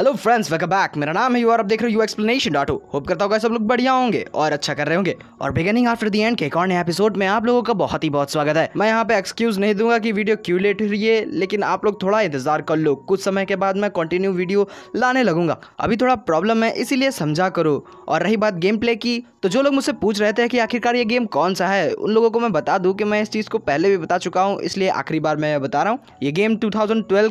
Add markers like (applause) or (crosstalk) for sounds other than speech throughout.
hello friends welcome back मेरा नाम है यू और आप देख रहे हो यू एक्सप्लेनेशन डॉट होप करता होगा सब लोग बढ़िया होंगे और अच्छा कर रहे होंगे और बिगनिंग आफ्टर दी एंड के एक और नए एपिसोड में आप लोगों का बहुत ही बहुत स्वागत है मैं यहाँ पे एक्सक्यूज नहीं दूंगा कि वीडियो क्यों लेट हुई है लेकिन आप लोग थोड़ा इंतजार कर लो कुछ समय के बाद मैं कंटिन्यू वीडियो लाने लगूंगा अभी थोड़ा प्रॉब्लम है इसीलिए समझा करो और रही बात गेम प्ले की तो जो लोग मुझसे पूछ रहे थे कि आखिरकार ये गेम कौन सा है उन लोगों को मैं बता दूँ कि मैं इस चीज़ को पहले भी बता चुका हूँ इसलिए आखिरी बार मैं बता रहा हूँ ये गेम टू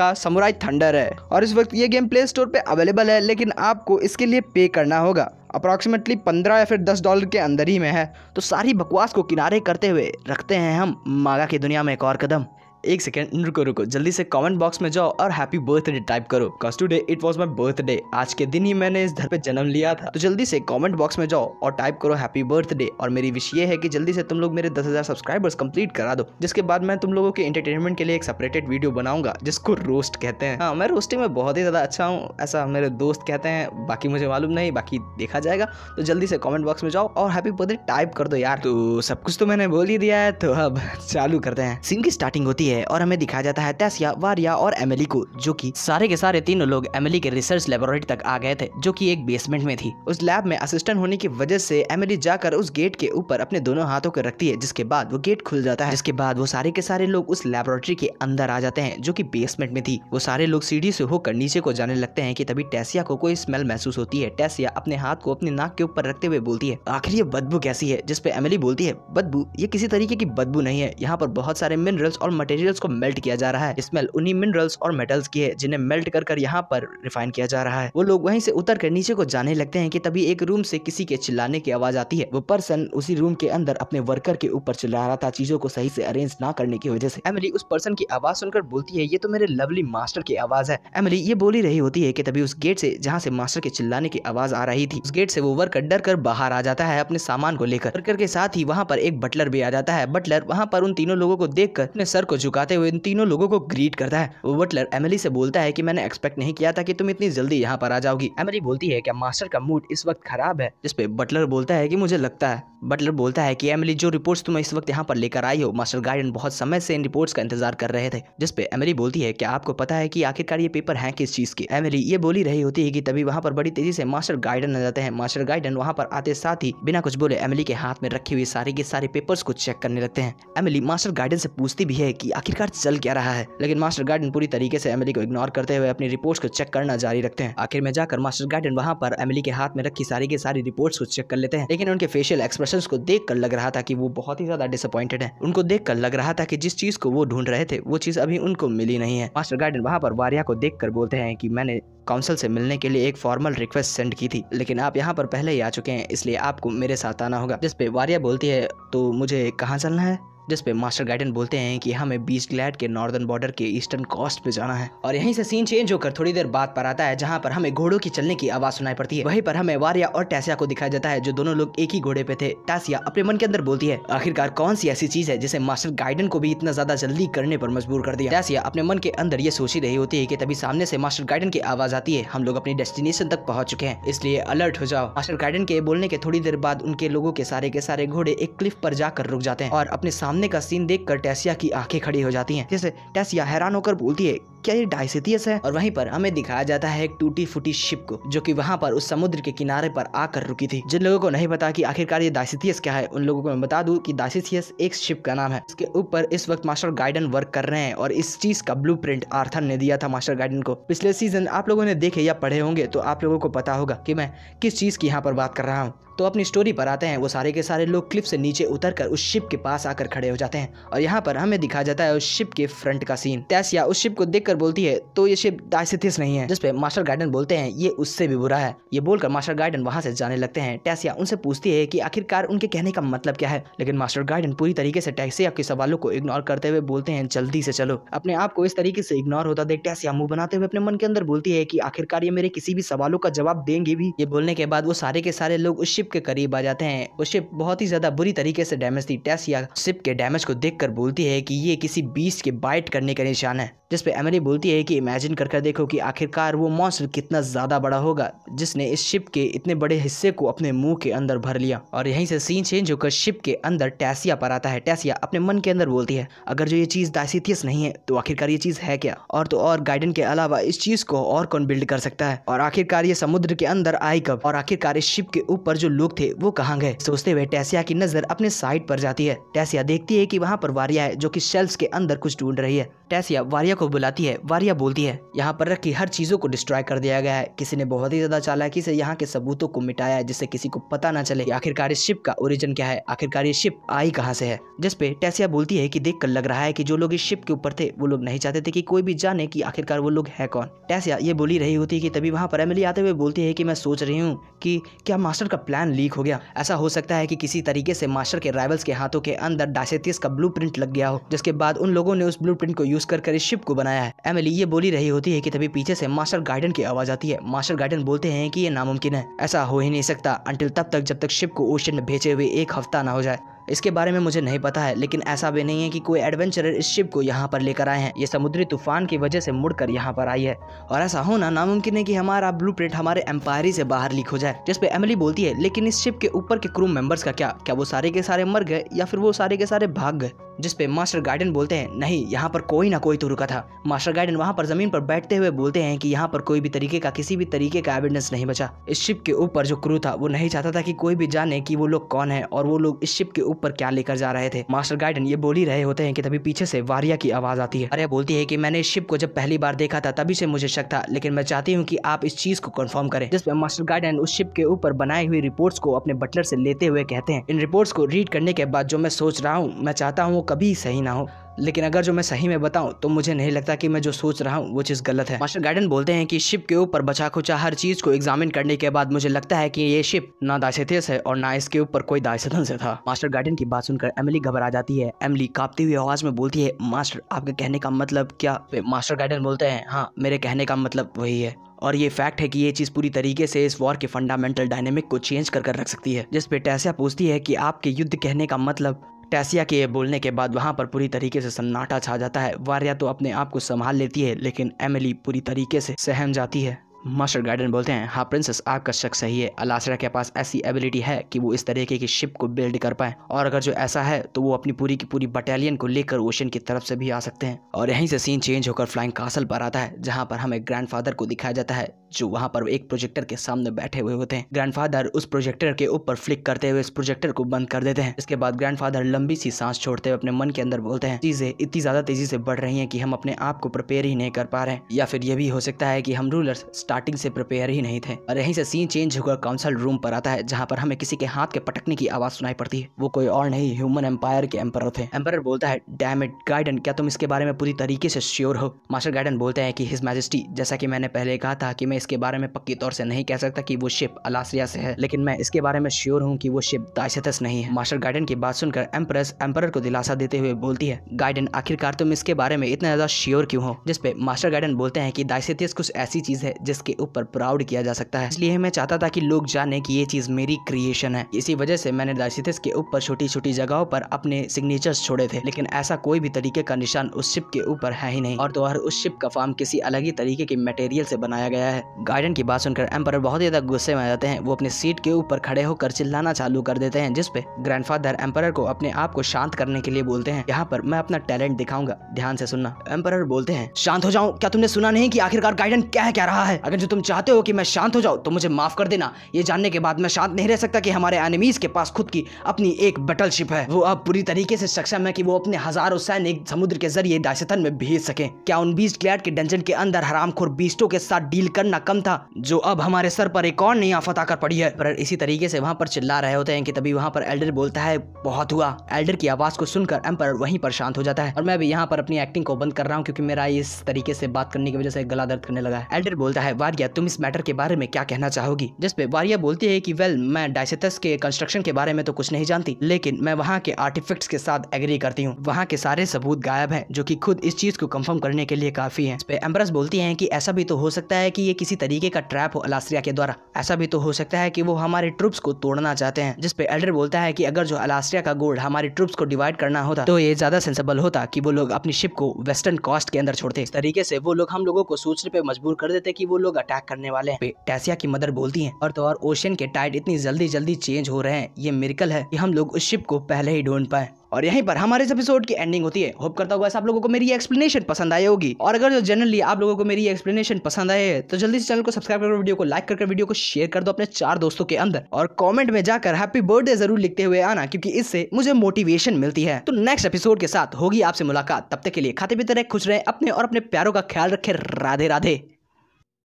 का समुराई थंडर है और इस वक्त ये गेम प्ले स्टोर पे अवेलेबल है लेकिन आपको इसके लिए पे करना होगा अप्रॉक्सीमेटली पंद्रह या फिर दस डॉलर के अंदर ही में है तो सारी बकवास को किनारे करते हुए रखते हैं हम मागा की दुनिया में एक और कदम एक सेकेंड रुको रुको जल्दी से कमेंट बॉक्स में जाओ और हैप्पी बर्थडे टाइप करो कस्टूडे today it was my birthday आज के दिन ही मैंने इस घर पे जन्म लिया था तो जल्दी से कमेंट बॉक्स में जाओ और टाइप करो हैप्पी बर्थडे और मेरी विश ये है कि जल्दी से तुम लोग मेरे दस हजार सब्सक्राइबर्स कंप्लीट करा दो जिसके बाद मैं तुम लोगों के इंटरटेनमेंट के लिए एक सेपरेटेड वीडियो बनाऊंगा जिसको रोस्ट कहते हैं हाँ मैं रोस्टिंग में बहुत ही ज़्यादा अच्छा हूँ ऐसा मेरे दोस्त कहते हैं बाकी मुझे मालूम नहीं बाकी देखा जाएगा तो जल्दी से कॉमेंट बॉक्स में जाओ और हैप्पी बर्थडे टाइप कर दो यार तो सब कुछ तो मैंने बोल ही दिया है तो अब (laughs) चालू करते हैं सिंग की स्टार्टिंग होती है होती है और हमें दिखाया जाता है तैसिया वारिया और एमिली को जो कि सारे के सारे तीनों लोग एमिली के रिसर्च लेबोरेटरी तक आ गए थे जो कि एक बेसमेंट में थी उस लैब में असिस्टेंट होने की वजह से एमिली जाकर उस गेट के ऊपर अपने दोनों हाथों को रखती है जिसके बाद वो गेट खुल जाता है जिसके बाद वो सारे के सारे लोग उस लेबोरेटरी के अंदर आ जाते हैं जो की बेसमेंट में थी वो सारे लोग सीढ़ी से होकर नीचे को जाने लगते हैं की तभी टेसिया को कोई स्मेल महसूस होती है टैसिया अपने हाथ को अपने नाक के ऊपर रखते हुए बोलती है आखिर ये बदबू कैसी है जिसपे एमिली बोलती है बदबू ये किसी तरीके की बदबू नहीं है यहाँ पर बहुत सारे मिनरल्स और मटेरियल मटेरियल्स को मेल्ट किया जा रहा है स्मेल उन्हीं मिनरल्स और मेटल्स की है जिन्हें मेल्ट कर कर यहाँ पर रिफाइन किया जा रहा है वो लोग वहीं से उतर कर नीचे को जाने लगते हैं कि तभी एक रूम से किसी के चिल्लाने की आवाज आती है वो पर्सन उसी रूम के अंदर अपने वर्कर के ऊपर चिल्ला रहा था चीजों को सही से अरेंज ना करने की वजह से एमली उस पर्सन की आवाज सुनकर बोलती है ये तो मेरे लवली मास्टर की आवाज है एमली ये बोली रही होती है की तभी उस गेट से जहाँ से मास्टर के चिल्लाने की आवाज आ रही थी उस गेट से वो वर्कर डर कर बाहर आ जाता है अपने सामान को लेकर वर्कर के साथ ही वहाँ पर एक बटलर भी आ जाता है बटलर वहाँ पर उन तीनों लोगों को देख कर अपने सर को चुकाते हुए इन तीनों लोगों को ग्रीट करता है वो बटलर एमिली से बोलता है कि मैंने एक्सपेक्ट नहीं किया था कि तुम इतनी जल्दी यहाँ पर आ जाओगी एमिली बोलती है कि मास्टर का मूड इस वक्त खराब है जिसपे बटलर बोलता है कि मुझे लगता है बटलर बोलता है कि एमिली जो रिपोर्ट्स तुम इस वक्त यहाँ पर लेकर आई हो मास्टर गार्डन बहुत समय से इन रिपोर्ट्स का इंतजार कर रहे थे जिसपे एमिली बोलती है कि आपको पता है कि आखिरकार ये पेपर है किस चीज़ के एमिली ये बोली रही होती है कि तभी वहाँ पर बड़ी तेजी से मास्टर गार्डन आ जाते हैं मास्टर गार्डन वहाँ पर आते साथ ही बिना कुछ बोले एमिली के हाथ में रखी हुई सारी के सारे पेपर्स को चेक करने लगते हैं एमिली मास्टर गार्डन से पूछती भी है की आखिरकार चल क्या रहा है लेकिन मास्टर गार्डन पूरी तरीके से एमिली को इग्नोर करते हुए अपनी रिपोर्ट्स को चेक करना जारी रखते हैं आखिर में जाकर मास्टर गार्डन वहाँ पर एमिली के हाथ में रखी सारी की सारी रिपोर्ट्स को चेक कर लेते हैं लेकिन उनके फेशियल एक्सप्रेशन को देख कर लग रहा था की वो बहुत ही ज्यादा डिसअपॉइंटेड है उनको देख कर लग रहा था की जिस चीज को वो ढूंढ रहे थे वो चीज अभी उनको मिली नहीं है मास्टर गार्डन वहाँ पर वारिया को देख कर बोलते हैं की मैंने काउंसिल से मिलने के लिए एक फॉर्मल रिक्वेस्ट सेंड की थी लेकिन आप यहाँ पर पहले ही आ चुके हैं इसलिए आपको मेरे साथ आना होगा जिसपे वारिया बोलती है तो मुझे कहाँ चलना है जिस पे मास्टर गाइडन बोलते हैं कि हमें बीच ग्लैड के नॉर्दर्न बॉर्डर के ईस्टर्न कोस्ट पे जाना है और यहीं से सीन चेंज होकर थोड़ी देर बाद पर आता है जहाँ पर हमें घोड़ों की चलने की आवाज सुनाई पड़ती है वहीं पर हमें वारिया और टैसिया को दिखाया जाता है जो दोनों लोग एक ही घोड़े पे थे टैसिया अपने मन के अंदर बोलती है आखिरकार कौन सी ऐसी चीज है जिसे मास्टर गाइडन को भी इतना ज्यादा जल्दी करने पर मजबूर कर दिया टैसिया अपने मन के अंदर ये सोची रही होती है की तभी सामने से मास्टर गाइडन की आवाज आती है हम लोग अपनी डेस्टिनेशन तक पहुंच चुके हैं इसलिए अलर्ट हो जाओ मास्टर गाइडन के बोलने के थोड़ी देर बाद उनके लोगों के सारे के सारे घोड़े एक क्लिफ पर जाकर रुक जाते हैं और अपने सामने सामने का सीन देखकर टैसिया की आंखें खड़ी हो जाती हैं जैसे टैसिया हैरान होकर बोलती है क्या ये डाइसिथियस है और वहीं पर हमें दिखाया जाता है एक टूटी फूटी शिप को जो कि वहां पर उस समुद्र के किनारे पर आकर रुकी थी जिन लोगों को नहीं पता कि आखिरकार ये डाइसिथियस क्या है उन लोगों को मैं बता दूं कि डाइसिथियस एक शिप का नाम है इसके ऊपर इस वक्त मास्टर गाइडन वर्क कर रहे हैं और इस चीज का ब्लू आर्थर ने दिया था मास्टर गाइडन को पिछले सीजन आप लोगों ने देखे या पढ़े होंगे तो आप लोगों को पता होगा कि मैं किस चीज की यहाँ पर बात कर रहा हूँ तो अपनी स्टोरी पर आते हैं वो सारे के सारे लोग क्लिप से नीचे उतर कर उस शिप के पास आकर खड़े हो जाते हैं और यहाँ पर हमें दिखा जाता है उस शिप के फ्रंट का सीन तैसिया उस शिप को देख देखकर बोलती है तो ये शिप डायसिथिस नहीं है जिसपे मास्टर गार्डन बोलते हैं ये उससे भी बुरा है ये बोलकर मास्टर गार्डन वहाँ से जाने लगते हैं टैसिया उनसे पूछती है की आखिरकार उनके कहने का मतलब क्या है लेकिन मास्टर गार्डन पूरी तरीके से टैसिया के सवालों को इग्नोर करते हुए बोलते हैं जल्दी से चलो अपने आप को इस तरीके से इग्नोर होता देख टैसिया मुंह बनाते हुए अपने मन के अंदर बोलती है की आखिरकार ये मेरे किसी भी सवालों का जवाब देंगे भी ये बोलने के बाद वो सारे के सारे लोग उस शिप के करीब आ जाते हैं वो शिप बहुत ही ज्यादा बुरी तरीके से डैमेज थी टैसिया शिप के डैमेज को देखकर बोलती है कि ये किसी बीस के बाइट करने का निशान है जिसपे एमरी कहानी बोलती है कि इमेजिन कर कर देखो कि आखिरकार वो मॉन्स्टर कितना ज़्यादा बड़ा होगा जिसने इस शिप के इतने बड़े हिस्से को अपने मुंह के अंदर भर लिया और यहीं से सीन चेंज होकर शिप के अंदर टैसिया पर आता है टैसिया अपने मन के अंदर बोलती है अगर जो ये चीज़ दाइसिथियस नहीं है तो आखिरकार ये चीज़ है क्या और तो और गाइडन के अलावा इस चीज़ को और कौन बिल्ड कर सकता है और आखिरकार ये समुद्र के अंदर आई कब और आखिरकार इस शिप के ऊपर जो लोग थे वो कहाँ गए सोचते हुए टैसिया की नजर अपने साइड पर जाती है टैसिया देखती है कि वहाँ पर वारिया है जो कि शेल्फ के अंदर कुछ ढूंढ रही है टैसिया वारिया को बुलाती है वारिया बोलती है यहाँ पर रखी हर चीज़ों को डिस्ट्रॉय कर दिया गया है किसी ने बहुत ही ज़्यादा चालाकी से यहाँ के सबूतों को मिटाया है जिससे किसी को पता ना चले आखिरकार इस शिप का ओरिजिन क्या है आखिरकार ये शिप आई कहाँ से है जिसपे टैसिया बोलती है की देख कर लग रहा है की जो लोग इस शिप के ऊपर थे वो लोग नहीं चाहते थे की कोई भी जाने की आखिरकार वो लोग है कौन टैसिया ये बोली रही होती की तभी वहाँ पर एमिली आते हुए बोलती है की मैं सोच रही हूँ की क्या मास्टर का प्लान लीक हो गया ऐसा हो सकता है की किसी तरीके से मास्टर के राइवल्स के हाथों के अंदर डायसेथियस का ब्लू लग गया हो जिसके बाद उन लोगों ने उस ब्लू को यूज यूज कर, कर इस शिप को बनाया है एमिली ये बोली रही होती है की तभी पीछे से मास्टर गार्डन की आवाज आती है मास्टर गार्डन बोलते हैं की ये नामुमकिन है ऐसा हो ही नहीं सकता अंटिल तब तक जब तक शिप को ओशन में भेजे हुए एक हफ्ता ना हो जाए इसके बारे में मुझे नहीं पता है लेकिन ऐसा भी नहीं है कि कोई एडवेंचरर इस शिप को यहाँ पर लेकर आए हैं ये समुद्री तूफान की वजह से मुड़कर यहाँ पर आई है और ऐसा होना नामुमकिन है कि हमारा ब्लूप्रिंट हमारे एम्पायर से बाहर लीक हो जाए जिसपे एमली बोलती है लेकिन इस शिप के ऊपर के क्रू मेंबर्स का क्या क्या वो सारे के सारे मर गए या फिर वो सारे के सारे भाग गए जिस पे मास्टर गार्डन बोलते हैं नहीं यहाँ पर कोई ना कोई तो रुका था मास्टर गार्डन वहाँ पर जमीन पर बैठते हुए बोलते हैं कि यहाँ पर कोई भी तरीके का किसी भी तरीके का एविडेंस नहीं बचा इस शिप के ऊपर जो क्रू था वो नहीं चाहता था कि कोई भी जाने कि वो लोग कौन है और वो लोग इस शिप के ऊपर क्या लेकर जा रहे थे मास्टर गार्डन ये बोली रहे होते हैं कि तभी पीछे से वारिया की आवाज आती है अरे बोलती है की मैंने इस शिप को जब पहली बार देखा था तभी से मुझे शक था लेकिन मैं चाहती हूँ की आप इस चीज को कन्फर्म करें जिसमें मास्टर गार्डन उस शिप के ऊपर बनाई हुई रिपोर्ट्स को अपने बटलर से लेते हुए कहते हैं इन रिपोर्ट्स को रीड करने के बाद जो मैं सोच रहा हूँ मैं चाहता हूँ कभी सही ना हो लेकिन अगर जो मैं सही में बताऊं तो मुझे नहीं लगता कि मैं जो सोच रहा हूं वो चीज़ गलत है मास्टर गार्डन बोलते हैं कि शिप के ऊपर बचा खुचा हर चीज़ को एग्जामिन करने के बाद मुझे लगता है कि ये शिप ना दायसेथियस है और ना इसके ऊपर कोई दायसेथन से था मास्टर गार्डन की बात सुनकर एमली घबरा जाती है एमली कांपती हुई आवाज में बोलती है मास्टर आपके कहने का मतलब क्या मास्टर गार्डन बोलते हैं हाँ मेरे कहने का मतलब वही है और ये फैक्ट है कि ये चीज़ पूरी तरीके से इस वॉर के फंडामेंटल डायनेमिक को चेंज कर कर रख सकती है जिस पे टैसिया पूछती है कि आपके युद्ध कहने का मतलब टैसिया के बोलने के बाद वहाँ पर पूरी तरीके से सन्नाटा छा जाता है वारिया तो अपने आप को संभाल लेती है लेकिन एमिली पूरी तरीके से सहम जाती है मास्टर गार्डन बोलते हैं हाँ प्रिंसेस आपका शक सही है अलासरा के पास ऐसी एबिलिटी है कि वो इस तरीके की शिप को बिल्ड कर पाए और अगर जो ऐसा है तो वो अपनी पूरी की पूरी बटालियन को लेकर ओशन की तरफ से भी आ सकते हैं और यहीं से सीन चेंज होकर फ्लाइंग कासल पर आता है जहाँ पर हमें ग्रैंडफादर को दिखाया जाता है जो वहाँ पर एक प्रोजेक्टर के सामने बैठे हुए होते हैं ग्रैंडफादर उस प्रोजेक्टर के ऊपर फ्लिक करते हुए इस प्रोजेक्टर को बंद कर देते हैं इसके बाद ग्रैंडफादर लंबी सी सांस छोड़ते हुए अपने मन के अंदर बोलते हैं चीजें इतनी ज्यादा तेजी से बढ़ रही है की हम अपने आप को प्रिपेयर ही नहीं कर पा रहे या फिर ये भी हो सकता है की हम रूलर स्टार्टिंग से प्रिपेयर ही नहीं थे और यही से सीन चेंज होकर काउंसिल रूम पर आता है जहाँ पर हमें किसी के हाथ के पटकने की आवाज सुनाई पड़ती है वो कोई और नहीं ह्यूमन एम्पायर के एम्पर थे एम्पर बोलता है डैम इट गार्डन क्या तुम इसके बारे में पूरी तरीके से श्योर हो मास्टर गार्डन बोलते हैं कि हिज मैजेस्टी जैसा कि मैंने पहले कहा था कि मैं इसके बारे में पक्की तौर से नहीं कह सकता कि वो शिप अलासिया से है लेकिन मैं इसके बारे में श्योर हूँ कि वो शिप दाइसेथस नहीं है मास्टर गार्डन की बात सुनकर एम्प्रेस एम्पर को दिलासा देते हुए बोलती है गार्डन आखिरकार तुम इसके बारे में इतना ज्यादा श्योर क्यूँ हो जिसपे मास्टर गार्डन बोलते हैं की दाइसेथियस कुछ ऐसी चीज है जिसके ऊपर प्राउड किया जा सकता है इसलिए मैं चाहता था की लोग जाने की ये चीज मेरी क्रिएशन है इसी वजह से मैंने दाइसेथियस के ऊपर छोटी छोटी जगहों पर अपने सिग्नेचर छोड़े थे लेकिन ऐसा कोई भी तरीके का निशान उस शिप के ऊपर है ही नहीं और तो उस शिप का फार्म किसी अलग ही तरीके के मटेरियल से बनाया गया है गार्डन की बात सुनकर एम्पर बहुत ज़्यादा गुस्से में आ जाते हैं वो अपनी सीट के ऊपर खड़े होकर चिल्लाना चालू कर देते हैं जिसपे ग्रैंडफादर एम्पर को अपने आप को शांत करने के लिए बोलते हैं यहाँ पर मैं अपना टैलेंट दिखाऊंगा ध्यान से सुनना एम्पर बोलते हैं शांत हो जाओ क्या तुमने सुना नहीं की आखिरकार गार्डन क्या है क्या रहा है अगर जो तुम चाहते हो की मैं शांत हो जाऊँ तो मुझे माफ कर देना ये जानने के बाद मैं शांत नहीं रह सकता की हमारे एनिमीज के पास खुद की अपनी एक बटल है वो अब पूरी तरीके से सक्षम है की वो अपने हजारों सैनिक समुद्र के जरिए दाशतन में भेज सके क्या उन बीस क्लैट के डंजन के अंदर हराम बीस्टों के साथ डील करना इतना कम था जो अब हमारे सर पर एक और नई आफत आकर पड़ी है पर इसी तरीके से वहाँ पर चिल्ला रहे होते हैं कि तभी वहाँ पर एल्डर बोलता है बहुत हुआ एल्डर की आवाज को सुनकर एम्पर वहीं पर शांत हो जाता है और मैं भी यहाँ पर अपनी एक्टिंग को बंद कर रहा हूँ क्योंकि मेरा इस तरीके से बात करने की वजह से गला दर्द करने लगा है एल्डर बोलता है वारिया तुम इस मैटर के बारे में क्या कहना चाहोगी जिसपे वारिया बोलती है की वेल मैं डायसेस के कंस्ट्रक्शन के बारे में तो कुछ नहीं जानती लेकिन मैं वहाँ के आर्टिफिक्ट के साथ एग्री करती हूँ वहाँ के सारे सबूत गायब है जो की खुद इस चीज को कंफर्म करने के लिए काफी है एम्बरस बोलती है की ऐसा भी तो हो सकता है की ये किसी तरीके का ट्रैप हो अलास्ट्रिया के द्वारा ऐसा भी तो हो सकता है कि वो हमारे ट्रुप्स को तोड़ना चाहते हैं जिसपे एल्डर बोलता है कि अगर जो अलास्ट्रिया का गोल्ड हमारे ट्रुप्स को डिवाइड करना होता तो ये ज्यादा सेंसेबल होता कि वो लोग अपनी शिप को वेस्टर्न कॉस्ट के अंदर छोड़ते इस तरीके से वो लोग हम लोगों को सोचने पे मजबूर कर देते कि वो लोग अटैक करने वाले हैं टैसिया की मदर बोलती है और तो और ओशियन के टाइट इतनी जल्दी जल्दी चेंज हो रहे हैं ये मेरिकल है की हम लोग उस शिप को पहले ही ढूंढ पाए और यहीं पर हमारे इस एपिसोड की एंडिंग होती है होप करता हूँ आप लोगों को मेरी एक्सप्लेनेशन पसंद आई होगी और अगर जो जनरली आप लोगों को मेरी एक्सप्लेनेशन पसंद आए तो जल्दी से चैनल को सब्सक्राइब कर वीडियो को लाइक करके वीडियो को शेयर कर दो अपने चार दोस्तों के अंदर और कॉमेंट में जाकर हैप्पी बर्थडे जरूर लिखते हुए आना क्योंकि इससे मुझे मोटिवेशन मिलती है तो नेक्स्ट एपिसोड के साथ होगी आपसे मुलाकात तब तक के लिए खाते पीते रहे खुश रहे अपने और अपने प्यारों का ख्याल रखे राधे राधे